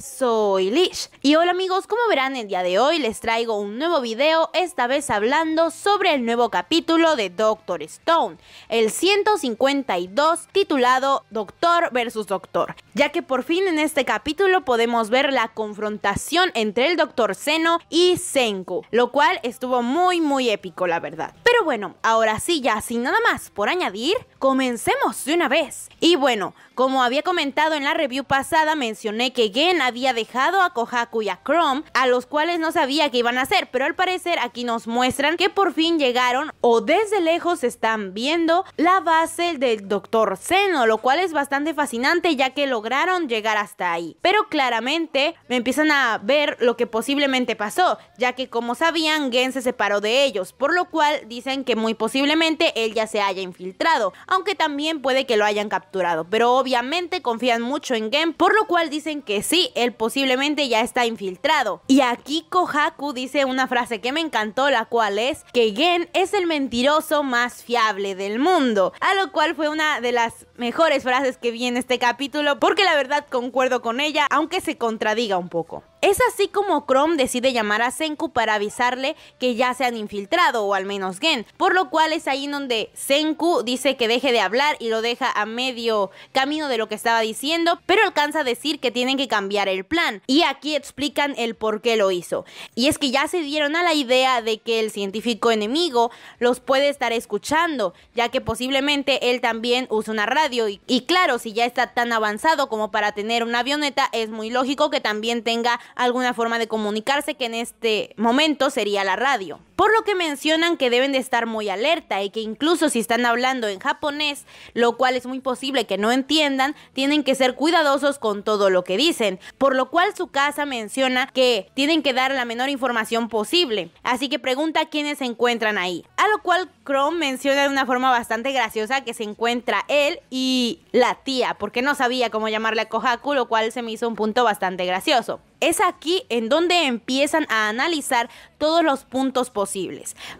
soy Lish y hola amigos, como verán el día de hoy les traigo un nuevo video, esta vez hablando sobre el nuevo capítulo de Doctor Stone, el 152 titulado Doctor versus Doctor, ya que por fin en este capítulo podemos ver la confrontación entre el Doctor Seno y Senku, lo cual estuvo muy muy épico la verdad. Pero bueno, ahora sí ya sin nada más por añadir, comencemos de una vez. Y bueno, como había comentado en la review pasada mencioné que Gen había dejado a Kohaku y a Chrome, a los cuales no sabía que iban a hacer, pero al parecer aquí nos muestran que por fin llegaron o desde lejos están viendo la base del Doctor Seno, lo cual es bastante fascinante ya que lograron llegar hasta ahí. Pero claramente me empiezan a ver lo que posiblemente pasó, ya que como sabían, Gen se separó de ellos, por lo cual dicen que muy posiblemente él ya se haya infiltrado, aunque también puede que lo hayan capturado, pero obviamente confían mucho en Gen, por lo cual dicen que sí, él posiblemente ya está infiltrado. Y aquí Kohaku dice una frase que me encantó, la cual es que Gen es el mentiroso más fiable del mundo, a lo cual fue una de las mejores frases que vi en este capítulo porque la verdad concuerdo con ella, aunque se contradiga un poco. Es así como Chrome decide llamar a Senku para avisarle que ya se han infiltrado, o al menos Gen, por lo cual es ahí donde Senku dice que deje de hablar y lo deja a medio camino de lo que estaba diciendo, pero alcanza a decir que tienen que cambiar el plan, y aquí explican el por qué lo hizo. Y es que ya se dieron a la idea de que el científico enemigo los puede estar escuchando, ya que posiblemente él también usa una radio, y, y claro, si ya está tan avanzado como para tener una avioneta, es muy lógico que también tenga alguna forma de comunicarse que en este momento sería la radio por lo que mencionan que deben de estar muy alerta y que incluso si están hablando en japonés, lo cual es muy posible que no entiendan, tienen que ser cuidadosos con todo lo que dicen, por lo cual su casa menciona que tienen que dar la menor información posible, así que pregunta quiénes se encuentran ahí, a lo cual Chrome menciona de una forma bastante graciosa que se encuentra él y la tía, porque no sabía cómo llamarle a Kohaku, lo cual se me hizo un punto bastante gracioso. Es aquí en donde empiezan a analizar todos los puntos posibles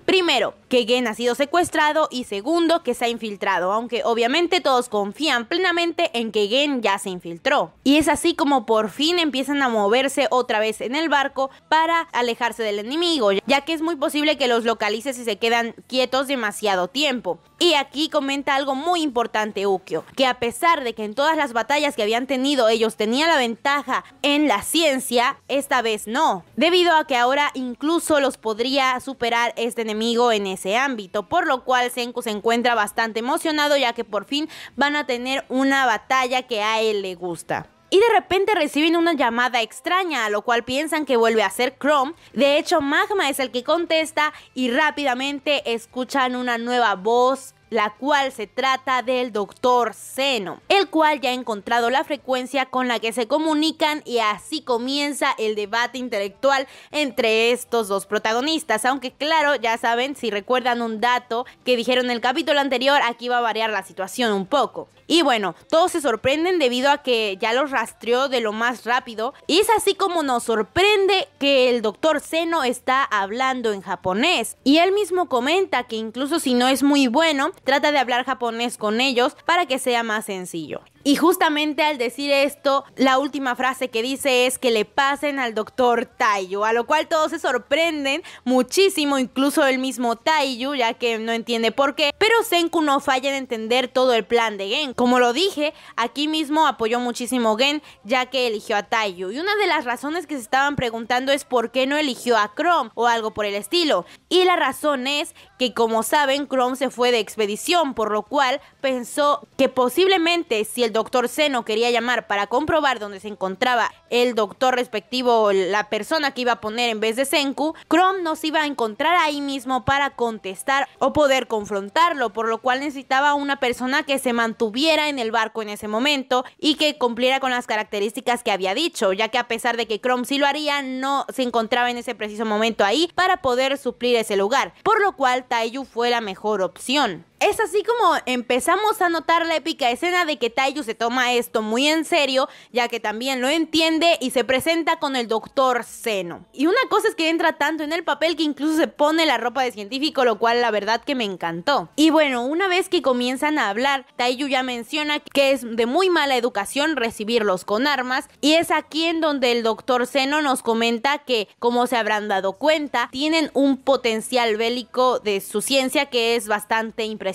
Primero, que Gen ha sido secuestrado y segundo, que se ha infiltrado, aunque obviamente todos confían plenamente en que Gen ya se infiltró. Y es así como por fin empiezan a moverse otra vez en el barco para alejarse del enemigo, ya que es muy posible que los localice si se quedan quietos demasiado tiempo. Y aquí comenta algo muy importante Ukio, que a pesar de que en todas las batallas que habían tenido ellos tenían la ventaja en la ciencia, esta vez no, debido a que ahora incluso los podría superar este enemigo en ese ámbito, por lo cual Senku se encuentra bastante emocionado ya que por fin van a tener una batalla que a él le gusta y de repente reciben una llamada extraña, a lo cual piensan que vuelve a ser Chrome. De hecho, Magma es el que contesta y rápidamente escuchan una nueva voz la cual se trata del doctor Seno, el cual ya ha encontrado la frecuencia con la que se comunican y así comienza el debate intelectual entre estos dos protagonistas, aunque claro, ya saben, si recuerdan un dato que dijeron en el capítulo anterior, aquí va a variar la situación un poco. Y bueno, todos se sorprenden debido a que ya los rastreó de lo más rápido. Y es así como nos sorprende que el doctor Seno está hablando en japonés. Y él mismo comenta que incluso si no es muy bueno, trata de hablar japonés con ellos para que sea más sencillo. Y justamente al decir esto, la última frase que dice es que le pasen al doctor Taiyu, a lo cual todos se sorprenden muchísimo, incluso el mismo Taiyu, ya que no entiende por qué, pero Senku no falla en entender todo el plan de Gen. Como lo dije, aquí mismo apoyó muchísimo Gen, ya que eligió a Taiyu. Y una de las razones que se estaban preguntando es por qué no eligió a Chrome o algo por el estilo. Y la razón es que como saben, Chrome se fue de expedición, por lo cual pensó que posiblemente si el doctor Seno quería llamar para comprobar dónde se encontraba el doctor respectivo, la persona que iba a poner en vez de Senku, Chrome nos iba a encontrar ahí mismo para contestar o poder confrontarlo, por lo cual necesitaba una persona que se mantuviera en el barco en ese momento y que cumpliera con las características que había dicho, ya que a pesar de que Chrome sí lo haría, no se encontraba en ese preciso momento ahí para poder suplir ese lugar, por lo cual Taiyu fue la mejor opción es así como empezamos a notar la épica escena de que Taiyu se toma esto muy en serio, ya que también lo entiende y se presenta con el doctor Seno. Y una cosa es que entra tanto en el papel que incluso se pone la ropa de científico, lo cual la verdad que me encantó. Y bueno, una vez que comienzan a hablar, Taiyu ya menciona que es de muy mala educación recibirlos con armas, y es aquí en donde el doctor Seno nos comenta que, como se habrán dado cuenta, tienen un potencial bélico de su ciencia que es bastante impresionante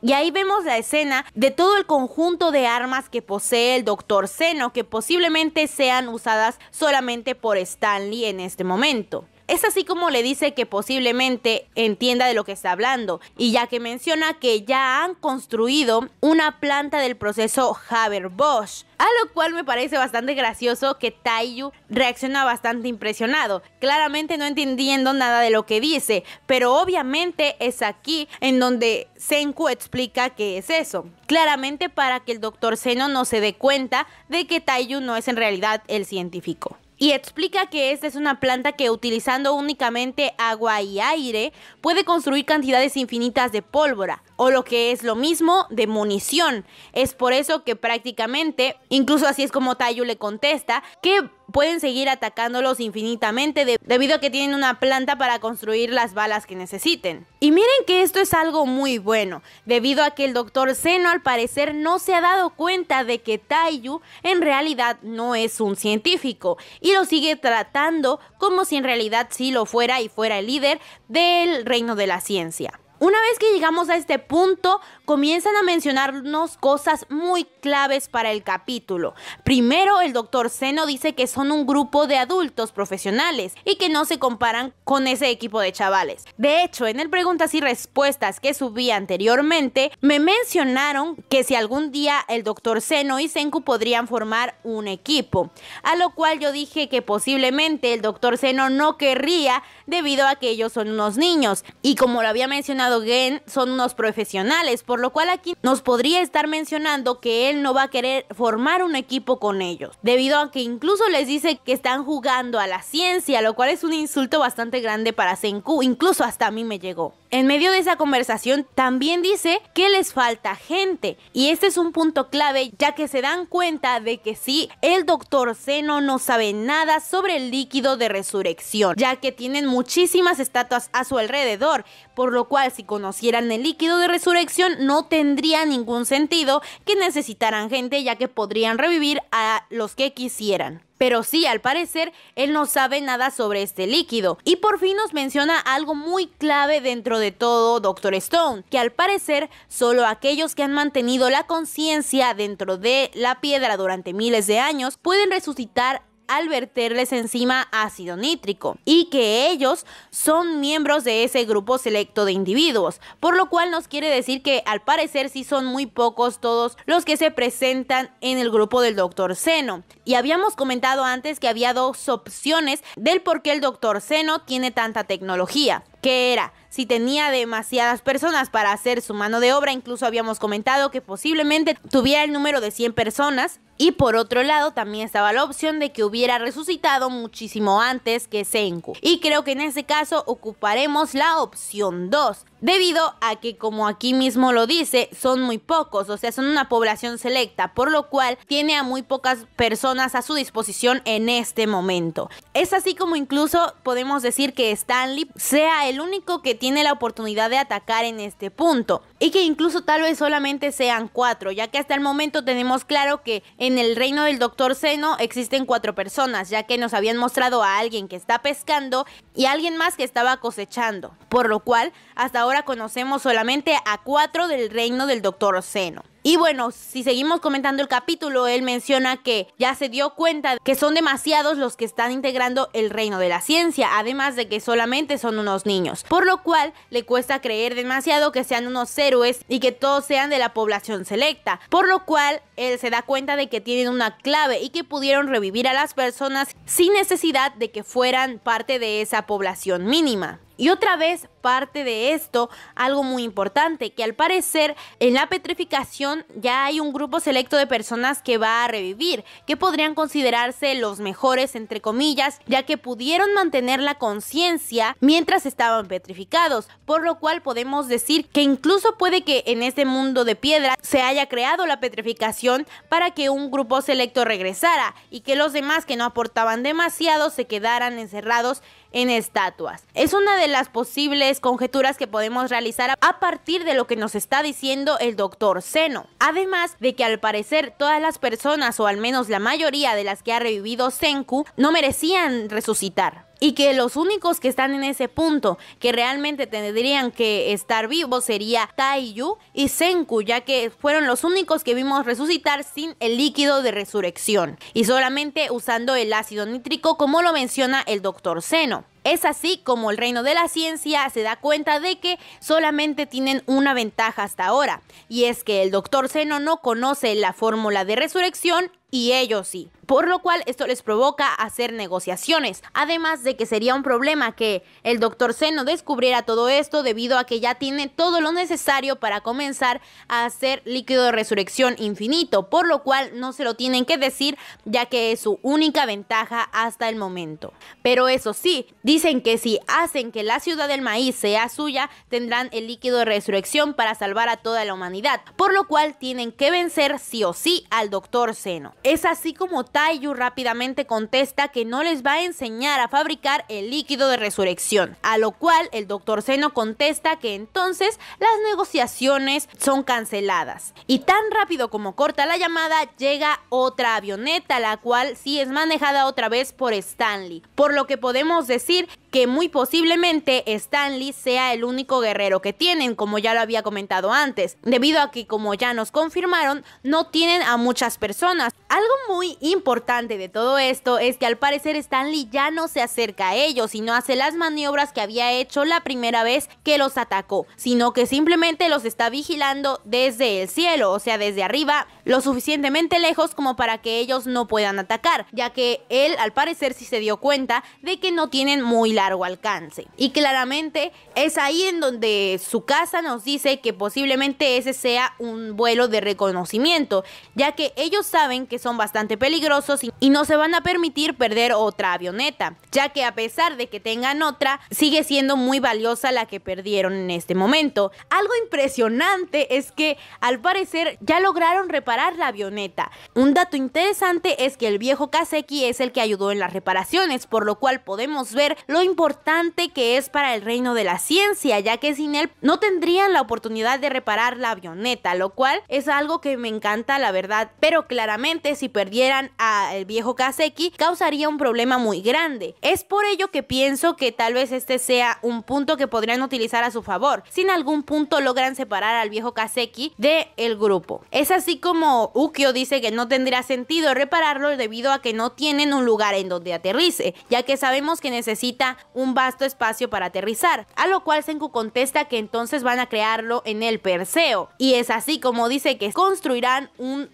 y ahí vemos la escena de todo el conjunto de armas que posee el Dr. Seno, que posiblemente sean usadas solamente por Stanley en este momento. Es así como le dice que posiblemente entienda de lo que está hablando, y ya que menciona que ya han construido una planta del proceso Haber-Bosch, a lo cual me parece bastante gracioso que Taiyu reacciona bastante impresionado, claramente no entendiendo nada de lo que dice, pero obviamente es aquí en donde Senku explica qué es eso, claramente para que el doctor Seno no se dé cuenta de que Taiyu no es en realidad el científico y explica que esta es una planta que utilizando únicamente agua y aire puede construir cantidades infinitas de pólvora o lo que es lo mismo de munición. Es por eso que prácticamente, incluso así es como Tayu le contesta, que pueden seguir atacándolos infinitamente debido a que tienen una planta para construir las balas que necesiten. Y miren que esto es algo muy bueno, debido a que el doctor Zeno al parecer no se ha dado cuenta de que Taiyu en realidad no es un científico y lo sigue tratando como si en realidad sí lo fuera y fuera el líder del reino de la ciencia. Una vez que llegamos a este punto, comienzan a mencionarnos cosas muy claves para el capítulo. Primero, el doctor Seno dice que son un grupo de adultos profesionales y que no se comparan con ese equipo de chavales. De hecho, en el preguntas y respuestas que subí anteriormente, me mencionaron que si algún día el doctor Seno y Senku podrían formar un equipo, a lo cual yo dije que posiblemente el doctor Seno no querría debido a que ellos son unos niños y como lo había mencionado Gen son unos profesionales, por lo cual aquí nos podría estar mencionando que él no va a querer formar un equipo con ellos, debido a que incluso les dice que están jugando a la ciencia, lo cual es un insulto bastante grande para Senku, incluso hasta a mí me llegó. En medio de esa conversación también dice que les falta gente y este es un punto clave ya que se dan cuenta de que sí, el doctor Seno no sabe nada sobre el líquido de resurrección, ya que tienen muchísimas estatuas a su alrededor, por lo cual si conocieran el líquido de resurrección no tendría ningún sentido que necesitaran gente ya que podrían revivir a los que quisieran. Pero sí, al parecer, él no sabe nada sobre este líquido. Y por fin nos menciona algo muy clave dentro de todo Doctor Stone, que al parecer solo aquellos que han mantenido la conciencia dentro de la piedra durante miles de años pueden resucitar al verterles encima ácido nítrico y que ellos son miembros de ese grupo selecto de individuos, por lo cual nos quiere decir que al parecer sí son muy pocos todos los que se presentan en el grupo del doctor Seno. Y habíamos comentado antes que había dos opciones del por qué el doctor Seno tiene tanta tecnología que era si tenía demasiadas personas para hacer su mano de obra, incluso habíamos comentado que posiblemente tuviera el número de 100 personas. Y por otro lado, también estaba la opción de que hubiera resucitado muchísimo antes que Senku. Y creo que en ese caso ocuparemos la opción 2, debido a que como aquí mismo lo dice, son muy pocos, o sea, son una población selecta, por lo cual tiene a muy pocas personas a su disposición en este momento. Es así como incluso podemos decir que Stanley sea el el único que tiene la oportunidad de atacar en este punto. Y que incluso tal vez solamente sean cuatro, ya que hasta el momento tenemos claro que en el reino del Doctor Seno existen cuatro personas, ya que nos habían mostrado a alguien que está pescando y a alguien más que estaba cosechando. Por lo cual, hasta ahora conocemos solamente a cuatro del reino del Doctor Seno. Y bueno, si seguimos comentando el capítulo, él menciona que ya se dio cuenta que son demasiados los que están integrando el reino de la ciencia, además de que solamente son unos niños, por lo cual le cuesta creer demasiado que sean unos héroes y que todos sean de la población selecta, por lo cual él se da cuenta de que tienen una clave y que pudieron revivir a las personas sin necesidad de que fueran parte de esa población mínima. Y otra vez parte de esto algo muy importante, que al parecer en la petrificación ya hay un grupo selecto de personas que va a revivir, que podrían considerarse los mejores entre comillas, ya que pudieron mantener la conciencia mientras estaban petrificados, por lo cual podemos decir que incluso puede que en este mundo de piedra se haya creado la petrificación para que un grupo selecto regresara y que los demás que no aportaban demasiado se quedaran encerrados en estatuas. Es una de las posibles conjeturas que podemos realizar a partir de lo que nos está diciendo el doctor Seno. Además de que al parecer todas las personas, o al menos la mayoría de las que ha revivido Senku, no merecían resucitar y que los únicos que están en ese punto que realmente tendrían que estar vivos sería Taiyu y Senku, ya que fueron los únicos que vimos resucitar sin el líquido de resurrección y solamente usando el ácido nítrico como lo menciona el doctor Seno. Es así como el reino de la ciencia se da cuenta de que solamente tienen una ventaja hasta ahora, y es que el doctor Seno no conoce la fórmula de resurrección y ellos sí, por lo cual esto les provoca hacer negociaciones, además de que sería un problema que el doctor Seno descubriera todo esto debido a que ya tiene todo lo necesario para comenzar a hacer líquido de resurrección infinito, por lo cual no se lo tienen que decir ya que es su única ventaja hasta el momento. Pero eso sí, dicen que si hacen que la ciudad del maíz sea suya, tendrán el líquido de resurrección para salvar a toda la humanidad, por lo cual tienen que vencer sí o sí al doctor Seno. Es así como Taiyu rápidamente contesta que no les va a enseñar a fabricar el líquido de resurrección, a lo cual el doctor Seno contesta que entonces las negociaciones son canceladas. Y tan rápido como corta la llamada, llega otra avioneta, la cual sí es manejada otra vez por Stanley, por lo que podemos decir que muy posiblemente Stanley sea el único guerrero que tienen, como ya lo había comentado antes, debido a que como ya nos confirmaron, no tienen a muchas personas, algo muy importante de todo esto es que al parecer Stanley ya no se acerca a ellos y no hace las maniobras que había hecho la primera vez que los atacó, sino que simplemente los está vigilando desde el cielo, o sea, desde arriba, lo suficientemente lejos como para que ellos no puedan atacar, ya que él al parecer sí se dio cuenta de que no tienen muy largo alcance. Y claramente es ahí en donde su casa nos dice que posiblemente ese sea un vuelo de reconocimiento, ya que ellos saben que son bastante peligrosos y no se van a permitir perder otra avioneta, ya que a pesar de que tengan otra, sigue siendo muy valiosa la que perdieron en este momento. Algo impresionante es que al parecer ya lograron reparar la avioneta. Un dato interesante es que el viejo Kaseki es el que ayudó en las reparaciones, por lo cual podemos ver lo importante que es para el reino de la ciencia, ya que sin él no tendrían la oportunidad de reparar la avioneta, lo cual es algo que me encanta la verdad, pero claramente si perdieran al viejo Kaseki causaría un problema muy grande. Es por ello que pienso que tal vez este sea un punto que podrían utilizar a su favor. Si en algún punto logran separar al viejo Kaseki del el grupo. Es así como Ukyo dice que no tendría sentido repararlo debido a que no tienen un lugar en donde aterrice, ya que sabemos que necesita un vasto espacio para aterrizar. A lo cual Senku contesta que entonces van a crearlo en el Perseo. Y es así como dice que construirán un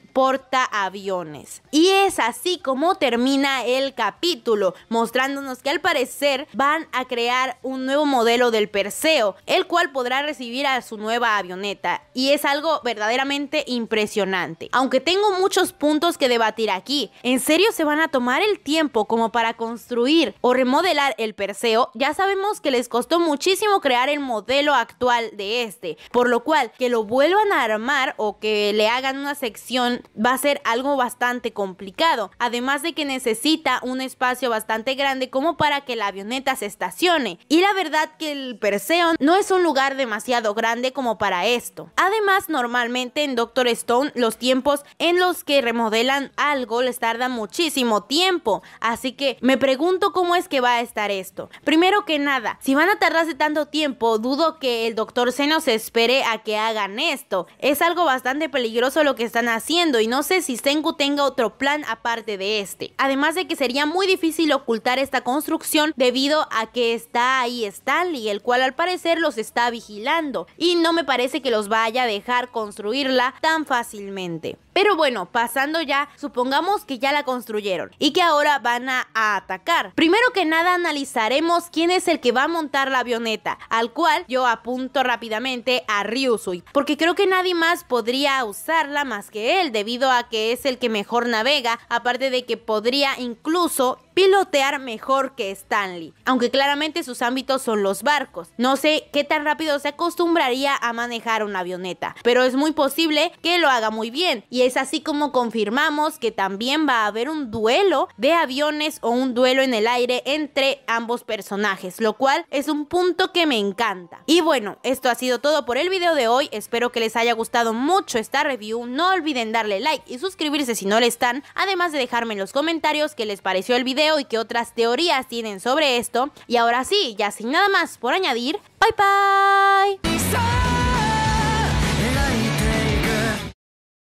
aviones. Y es así como termina el capítulo, mostrándonos que al parecer van a crear un nuevo modelo del Perseo, el cual podrá recibir a su nueva avioneta. Y es algo verdaderamente impresionante. Aunque tengo muchos puntos que debatir aquí, ¿en serio se van a tomar el tiempo como para construir o remodelar el Perseo? Ya sabemos que les costó muchísimo crear el modelo actual de este, por lo cual que lo vuelvan a armar o que le hagan una sección va a ser algo bastante complicado, además de que necesita un espacio bastante grande como para que la avioneta se estacione. Y la verdad que el Perseo no es un lugar demasiado grande como para esto. Además, normalmente en Doctor Stone los tiempos en los que remodelan algo les tarda muchísimo tiempo, así que me pregunto cómo es que va a estar esto. Primero que nada, si van a tardarse tanto tiempo, dudo que el Doctor Seno se espere a que hagan esto. Es algo bastante peligroso lo que están haciendo y no sé si Senku tenga otro plan aparte de este. Además de que sería muy difícil ocultar esta construcción debido a que está ahí Stanley, el cual al parecer los está vigilando y no me parece que los vaya a dejar construirla tan fácilmente. Pero bueno, pasando ya, supongamos que ya la construyeron y que ahora van a, atacar. Primero que nada analizaremos quién es el que va a montar la avioneta, al cual yo apunto rápidamente a Ryusui, porque creo que nadie más podría usarla más que él debido a que es el que mejor navega, aparte de que podría incluso pilotear mejor que Stanley, aunque claramente sus ámbitos son los barcos. No sé qué tan rápido se acostumbraría a manejar una avioneta, pero es muy posible que lo haga muy bien. Y es así como confirmamos que también va a haber un duelo de aviones o un duelo en el aire entre ambos personajes, lo cual es un punto que me encanta. Y bueno, esto ha sido todo por el video de hoy. Espero que les haya gustado mucho esta review. No olviden darle like y suscribirse si no lo están, además de dejarme en los comentarios qué les pareció el video y qué otras teorías tienen sobre esto. Y ahora sí, ya sin nada más por añadir, bye bye.